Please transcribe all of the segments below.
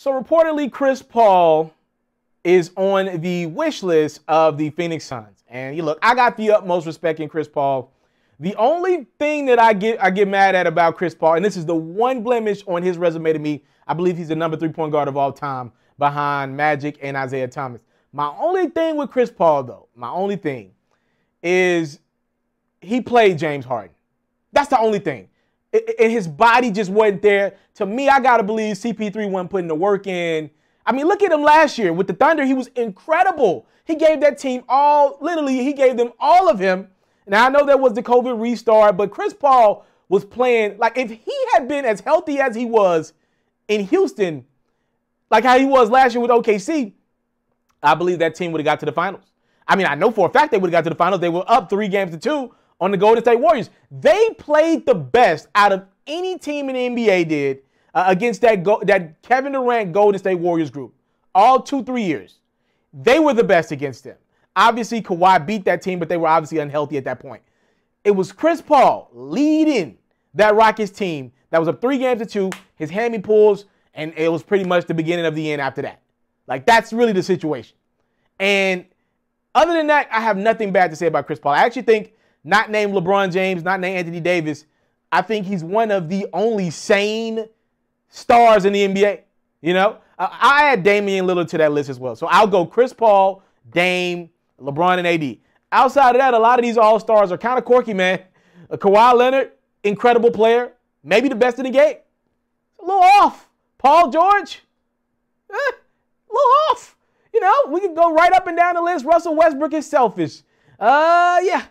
So reportedly, Chris Paul is on the wish list of the Phoenix Suns. And you look, I got the utmost respect in Chris Paul. The only thing that I get I get mad at about Chris Paul, and this is the one blemish on his resume to me, I believe he's the number three point guard of all time behind Magic and Isaiah Thomas. My only thing with Chris Paul, though, my only thing is he played James Harden. That's the only thing and his body just wasn't there. To me, I gotta believe CP3 wasn't putting the work in. I mean, look at him last year with the Thunder. He was incredible. He gave that team all, literally, he gave them all of him. Now I know that was the COVID restart, but Chris Paul was playing like if he had been as healthy as he was in Houston, like how he was last year with OKC, I believe that team would have got to the finals. I mean, I know for a fact they would have got to the finals. They were up three games to two on the Golden State Warriors. They played the best out of any team in the NBA did uh, against that go- that Kevin Durant Golden State Warriors group. All two three years, they were the best against them. Obviously, Kawhi beat that team, but they were obviously unhealthy at that point. It was Chris Paul leading that Rockets team that was up three games to two. His hammy pulls, and it was pretty much the beginning of the end after that. Like that's really the situation. And other than that, I have nothing bad to say about Chris Paul. I actually think not named LeBron James, not named Anthony Davis, I think he's one of the only sane stars in the NBA. You know, I add Damian Lillard to that list as well. So I'll go Chris Paul, Dame, LeBron, and AD. Outside of that, a lot of these All Stars are kind of quirky, man. Kawhi Leonard, incredible player, maybe the best in the game. A little off. Paul George, eh, a little off. You know, we can go right up and down the list. Russell Westbrook is selfish. Uh, yeah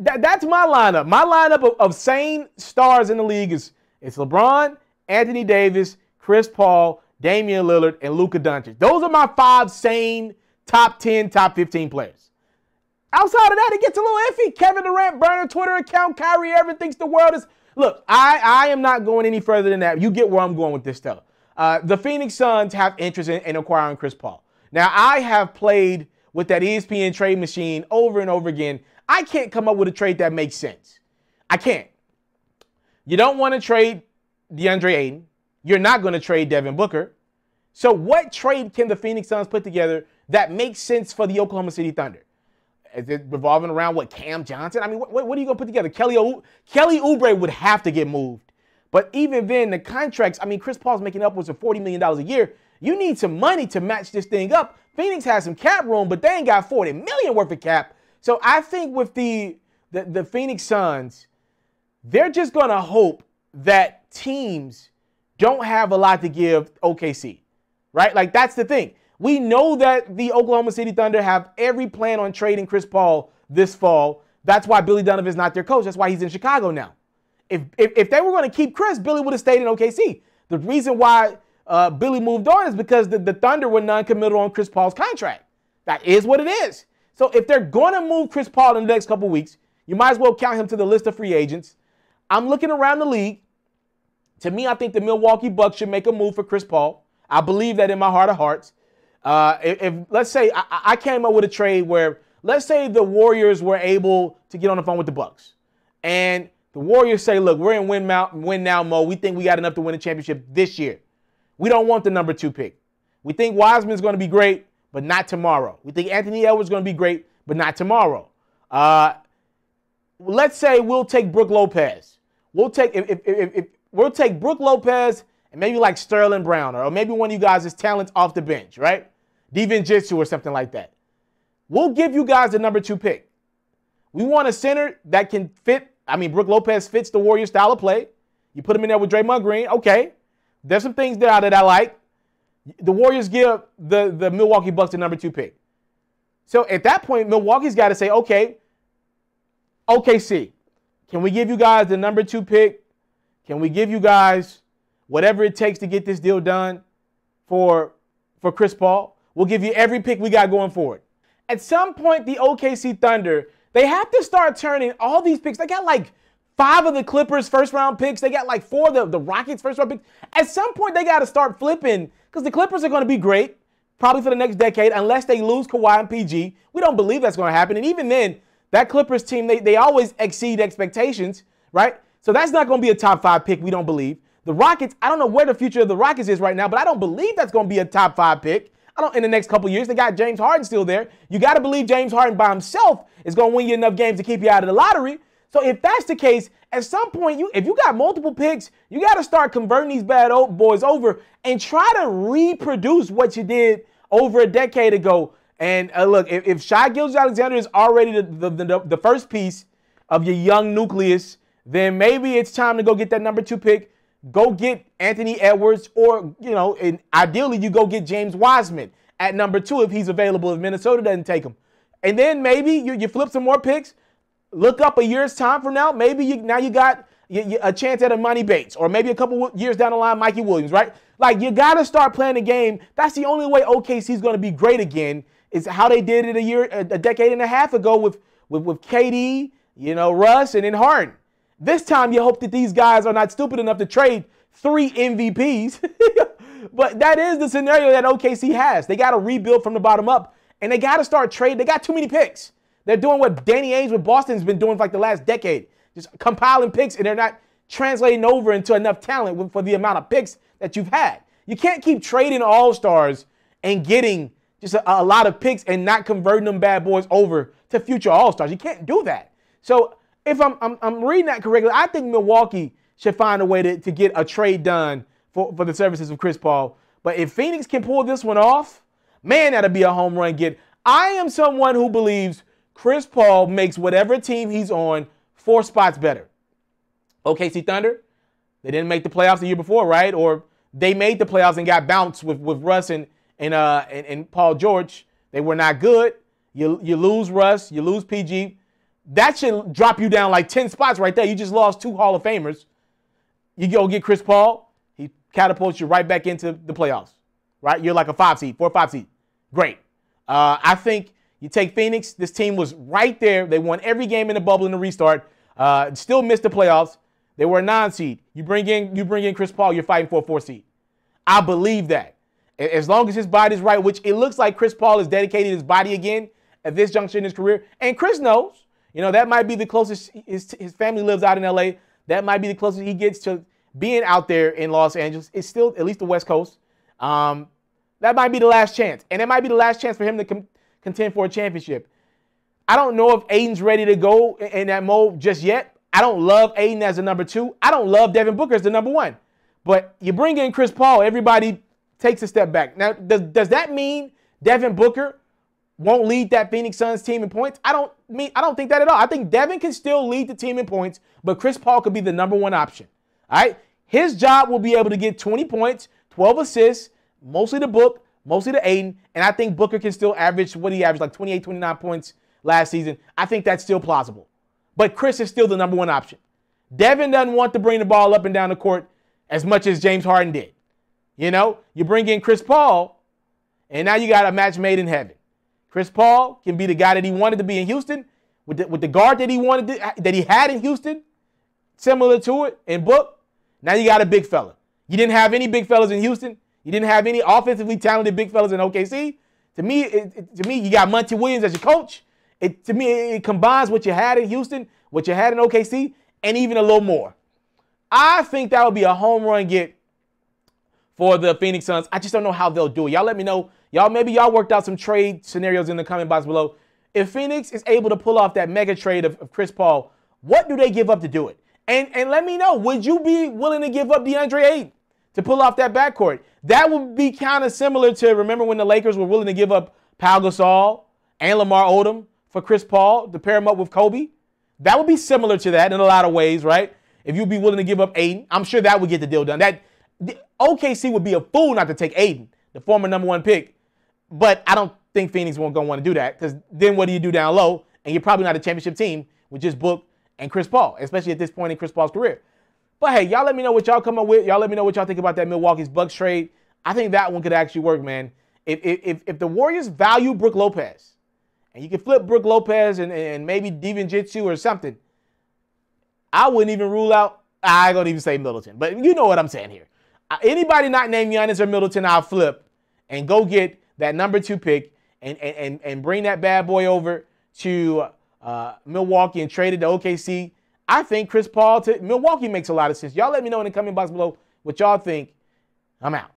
that, that's my lineup. My lineup of, of sane stars in the league is it's LeBron, Anthony Davis, Chris Paul, Damian Lillard, and Luka Doncic. Those are my five sane top 10, top 15 players. Outside of that, it gets a little iffy. Kevin Durant, burner Twitter account, Kyrie Irving thinks the world is. Look, I, I am not going any further than that. You get where I'm going with this, though. Uh, the Phoenix Suns have interest in, in acquiring Chris Paul. Now, I have played with that ESPN trade machine over and over again. I can't come up with a trade that makes sense. I can't. You don't want to trade DeAndre Ayton. You're not going to trade Devin Booker. So, what trade can the Phoenix Suns put together that makes sense for the Oklahoma City Thunder? Is it revolving around what Cam Johnson? I mean, what, what are you going to put together? Kelly o- Kelly Oubre would have to get moved, but even then, the contracts. I mean, Chris Paul's making upwards of forty million dollars a year. You need some money to match this thing up. Phoenix has some cap room, but they ain't got forty million worth of cap. So I think with the the, the Phoenix Suns, they're just going to hope that teams don't have a lot to give OKC, right? Like that's the thing. We know that the Oklahoma City Thunder have every plan on trading Chris Paul this fall. That's why Billy is not their coach. That's why he's in Chicago now. If if, if they were going to keep Chris, Billy would have stayed in OKC. The reason why uh, Billy moved on is because the, the Thunder were non-committal on Chris Paul's contract. That is what it is. So if they're going to move Chris Paul in the next couple weeks, you might as well count him to the list of free agents. I'm looking around the league. To me, I think the Milwaukee Bucks should make a move for Chris Paul. I believe that in my heart of hearts. Uh, if, if, let's say I, I, came up with a trade where let's say the Warriors were able to get on the phone with the Bucks, and the Warriors say, "Look, we're in win, mount, win now mode. We think we got enough to win a championship this year. We don't want the number two pick. We think Wiseman's going to be great but not tomorrow. We think Anthony Edwards going to be great, but not tomorrow. Uh, let's say we'll take Brooke Lopez. We'll take if, if, if, if we'll take Brooke Lopez and maybe like Sterling Brown or maybe one of you guys is talents off the bench, right? Devin or something like that. We'll give you guys the number two pick. We want a center that can fit. I mean, Brooke Lopez fits the Warriors style of play. You put him in there with Draymond Green. Okay. There's some things there that I like. The Warriors give the, the Milwaukee Bucks the number two pick. So at that point, Milwaukee's got to say, okay, OKC, can we give you guys the number two pick? Can we give you guys whatever it takes to get this deal done for, for Chris Paul? We'll give you every pick we got going forward. At some point, the OKC Thunder, they have to start turning all these picks. They got like five of the Clippers' first round picks. They got like four of the, the Rockets' first round picks. At some point, they got to start flipping because the Clippers are going to be great probably for the next decade unless they lose Kawhi and PG. We don't believe that's going to happen. And even then, that Clippers team, they, they always exceed expectations, right? So that's not going to be a top five pick, we don't believe. The Rockets, I don't know where the future of the Rockets is right now, but I don't believe that's going to be a top five pick. I don't in the next couple years. They got James Harden still there. You got to believe James Harden by himself is going to win you enough games to keep you out of the lottery. So if that's the case, at some point, you if you got multiple picks, you got to start converting these bad old boys over and try to reproduce what you did over a decade ago. And uh, look, if, if Shy Gilgis Alexander is already the, the, the, the first piece of your young nucleus, then maybe it's time to go get that number two pick. Go get Anthony Edwards, or you know, and ideally you go get James Wiseman at number two if he's available. If Minnesota doesn't take him, and then maybe you, you flip some more picks look up a year's time from now. Maybe you, now you got a chance at a Money Bates, or maybe a couple years down the line, Mikey Williams, right? Like you got to start playing the game. That's the only way OKC's going to be great again. Is how they did it a year, a decade and a half ago with with with KD, you know, Russ, and then Harden. This time, you hope that these guys are not stupid enough to trade three MVPs. but that is the scenario that OKC has. They got to rebuild from the bottom up, and they got to start trading. They got too many picks. They're doing what Danny Ainge with Boston's been doing for like the last decade, just compiling picks, and they're not translating over into enough talent for the amount of picks that you've had. You can't keep trading all stars and getting just a, a, lot of picks and not converting them bad boys over to future all stars. You can't do that. So if I'm, I'm, I'm reading that correctly, I think Milwaukee should find a way to, to get a trade done for, for the services of Chris Paul. But if Phoenix can pull this one off, man, that'll be a home run get. I am someone who believes Chris Paul makes whatever team he's on four spots better. OKC Thunder, they didn't make the playoffs the year before, right? Or they made the playoffs and got bounced with, with Russ and and, uh, and and Paul George. They were not good. You you lose Russ, you lose PG. That should drop you down like 10 spots right there. You just lost two Hall of Famers. You go get Chris Paul, he catapults you right back into the playoffs. Right? You're like a five seed, four five seed. Great. Uh, I think you take Phoenix. This team was right there. They won every game in the bubble in the restart. Uh, still missed the playoffs. They were a non-seed. You bring in you bring in Chris Paul. You're fighting for a four seed. I believe that. As long as his body's right, which it looks like Chris Paul is dedicated his body again at this juncture in his career. And Chris knows, you know, that might be the closest his, his family lives out in LA. That might be the closest he gets to being out there in Los Angeles. It's still at least the West Coast. Um, that might be the last chance. And it might be the last chance for him to come contend for a championship. I don't know if Aiden's ready to go in that mode just yet. I don't love Aiden as the number two. I don't love Devin Booker as the number one. But you bring in Chris Paul, everybody takes a step back. Now, does, does that mean Devin Booker won't lead that Phoenix Suns team in points? I don't mean I don't think that at all. I think Devin can still lead the team in points, but Chris Paul could be the number one option. All right. His job will be able to get 20 points, 12 assists, mostly the book, mostly to Aiden. And I think Booker can still average what he averaged, like 28, 29 points last season. I think that's still plausible. But Chris is still the number one option. Devin doesn't want to bring the ball up and down the court as much as James Harden did. You know, you bring in Chris Paul, and now you got a match made in heaven. Chris Paul can be the guy that he wanted to be in Houston with the, with the guard that he wanted to, that he had in Houston, similar to it in Book. Now you got a big fella. You didn't have any big fellas in Houston. You didn't have any offensively talented big fellas in OKC. To me, it, to me, you got Monty Williams as your coach. It to me, it, it combines what you had in Houston, what you had in OKC, and even a little more. I think that would be a home run get for the Phoenix Suns. I just don't know how they'll do it. Y'all let me know. Y'all maybe y'all worked out some trade scenarios in the comment box below. If Phoenix is able to pull off that mega trade of, of Chris Paul, what do they give up to do it? And and let me know. Would you be willing to give up DeAndre Ayton to pull off that backcourt? That would be kind of similar to remember when the Lakers were willing to give up Pau Gasol and Lamar Odom for Chris Paul to pair him up with Kobe? That would be similar to that in a lot of ways, right? If you'd be willing to give up Aiden, I'm sure that would get the deal done. That OKC would be a fool not to take Aiden, the former number one pick. But I don't think Phoenix won't go want to do that because then what do you do down low? And you're probably not a championship team with just Book and Chris Paul, especially at this point in Chris Paul's career. But hey, y'all let me know what y'all come up with. Y'all let me know what y'all think about that Milwaukee's Bucks trade. I think that one could actually work, man. If if if the Warriors value Brooke Lopez, and you can flip Brooke Lopez and, and maybe Devin Jitsu or something, I wouldn't even rule out. I don't even say Middleton, but you know what I'm saying here. Uh, anybody not named Giannis or Middleton, I'll flip and go get that number two pick and and and, and bring that bad boy over to uh, Milwaukee and trade it to OKC I think Chris Paul to Milwaukee makes a lot of sense. Y'all let me know in the comment box below what y'all think. I'm out.